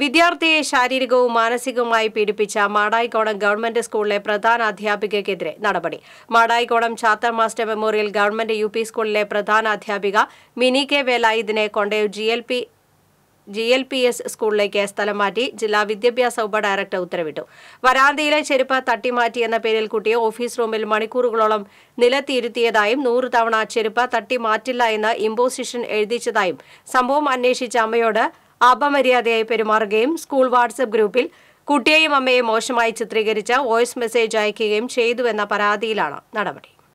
വിദ്യാർത്ഥിയെ ശാരീരികവും മാനസികവുമായി പീഡിപ്പിച്ച മാടായിക്കോണം ഗവൺമെന്റ് സ്കൂളിലെ പ്രധാന അധ്യാപികയ്ക്കെതിരെ നടപടി Madayikkonam Chathar master memorial government U P സ്കൂളിലെ പ്രധാന അധ്യാപിക മിനി കെ വേലായുധിനെ Kondotty G L P G L P S സ്കൂളിലേക്ക് സ്ഥലം മാറ്റി ജില്ലാ വിദ്യാഭ്യാസ ഉപ ഡയറക്ടർ ഉത്തരവിട്ടു വരാന്തയിലെ ചെരുപ്പ് എന്ന പേരിൽ കുട്ടിയെ ഓഫീസ് റൂമിൽ മണിക്കൂറുകളോളം നിലത്തിയിരുത്തിയതായും നൂറ് തവണ ചെരുപ്പ് തട്ടിമാറ്റില്ല എന്ന് ഇമ്പോസിഷൻ എഴുതിച്ചതായും സംഭവം അന്വേഷിച്ച അമ്മയോട് അപമര്യാദയായി പെരുമാറുകയും സ്കൂൾ വാട്സപ്പ് ഗ്രൂപ്പിൽ കുട്ടിയെയും അമ്മയെയും മോശമായി ചിത്രീകരിച്ച വോയിസ് മെസ്സേജ് അയക്കുകയും ചെയ്തുവെന്ന പരാതിയിലാണ് നടപടി